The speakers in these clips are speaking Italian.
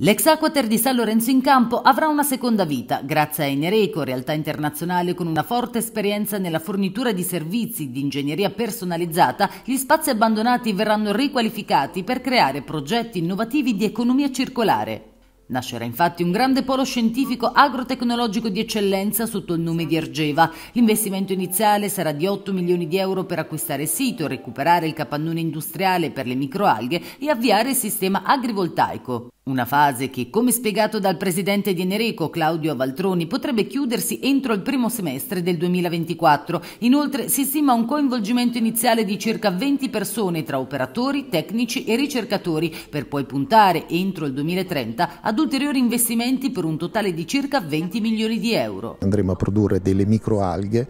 L'ex-Aquater di San Lorenzo in campo avrà una seconda vita grazie a Enereco, realtà internazionale con una forte esperienza nella fornitura di servizi di ingegneria personalizzata, gli spazi abbandonati verranno riqualificati per creare progetti innovativi di economia circolare. Nascerà infatti un grande polo scientifico agrotecnologico di eccellenza sotto il nome di Ergeva. L'investimento iniziale sarà di 8 milioni di euro per acquistare sito, recuperare il capannone industriale per le microalghe e avviare il sistema agrivoltaico. Una fase che, come spiegato dal presidente di Enereco Claudio Avaltroni, potrebbe chiudersi entro il primo semestre del 2024. Inoltre si stima un coinvolgimento iniziale di circa 20 persone tra operatori, tecnici e ricercatori, per poi puntare entro il 2030 ad ulteriori investimenti per un totale di circa 20 milioni di euro. Andremo a produrre delle microalghe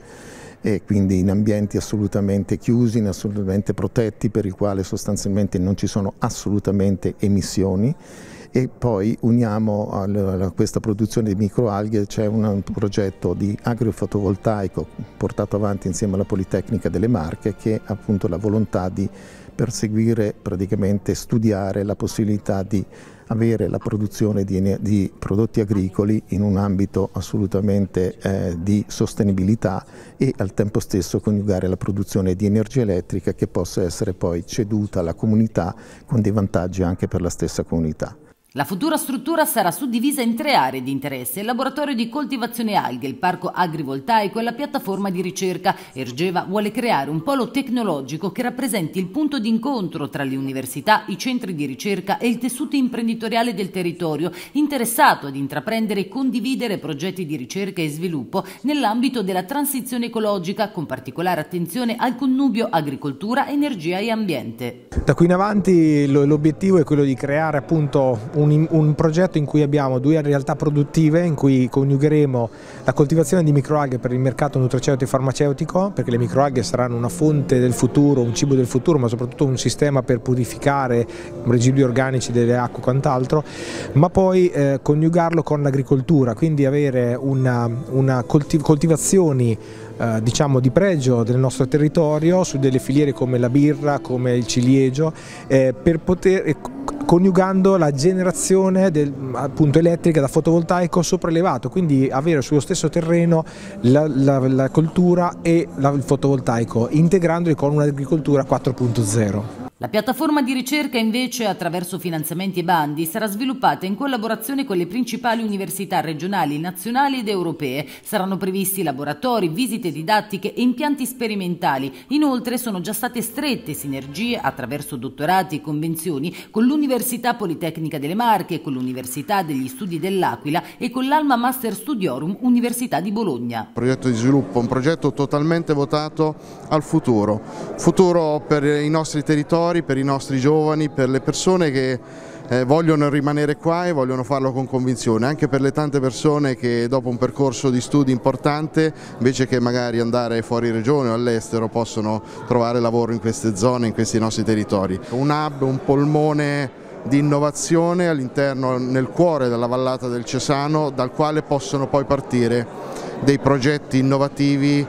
e quindi in ambienti assolutamente chiusi, assolutamente protetti, per il quale sostanzialmente non ci sono assolutamente emissioni e poi uniamo a questa produzione di microalghe c'è un progetto di agrofotovoltaico portato avanti insieme alla Politecnica delle Marche che è appunto la volontà di perseguire, praticamente studiare la possibilità di avere la produzione di, di, prodotti agricoli in un ambito assolutamente eh, di sostenibilità e al tempo stesso coniugare la produzione di energia elettrica che possa essere poi ceduta alla comunità con dei vantaggi anche per la stessa comunità. La futura struttura sarà suddivisa in tre aree di interesse, il laboratorio di coltivazione alghe, il parco agrivoltaico e la piattaforma di ricerca. Ergeva vuole creare un polo tecnologico che rappresenti il punto d'incontro tra le università, i centri di ricerca e il tessuto imprenditoriale del territorio, interessato ad intraprendere e condividere progetti di ricerca e sviluppo nell'ambito della transizione ecologica, con particolare attenzione al connubio agricoltura, energia e ambiente. Da qui in avanti l'obiettivo è quello di creare appunto un un, un, progetto in cui abbiamo due realtà produttive in cui coniugheremo la coltivazione di microalghe per il mercato nutraceutico e farmaceutico, perché le microalghe saranno una fonte del futuro, un cibo del futuro, ma soprattutto un sistema per purificare residui organici delle acque e quant'altro, ma poi eh, coniugarlo con l'agricoltura, quindi avere una, una coltiv coltivazioni eh, diciamo di pregio del nostro territorio su delle filiere come la birra, come il ciliegio, eh, per poter coniugando la generazione del, appunto, elettrica da fotovoltaico sopraelevato, quindi avere sullo stesso terreno la, la, la coltura e la, il fotovoltaico, integrandoli con un'agricoltura 4.0. La piattaforma di ricerca invece, attraverso finanziamenti e bandi, sarà sviluppata in collaborazione con le principali università regionali, nazionali ed europee. Saranno previsti laboratori, visite didattiche e impianti sperimentali. Inoltre sono già state strette sinergie attraverso dottorati e convenzioni con l'Università Politecnica delle Marche, con l'Università degli Studi dell'Aquila e con l'Alma Master Studiorum Università di Bologna. Un progetto di sviluppo, un progetto totalmente votato al futuro, futuro per i nostri territori territori, per i nostri giovani, per le persone che eh, vogliono rimanere qua e vogliono farlo con convinzione, anche per le tante persone che dopo un percorso di studi importante, invece che magari andare fuori regione o all'estero, possono trovare lavoro in queste zone, in questi nostri territori. Un hub, un polmone di innovazione all'interno, nel cuore della vallata del Cesano, dal quale possono poi partire dei progetti innovativi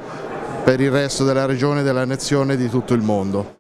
per il resto della regione, della nazione e di tutto il mondo.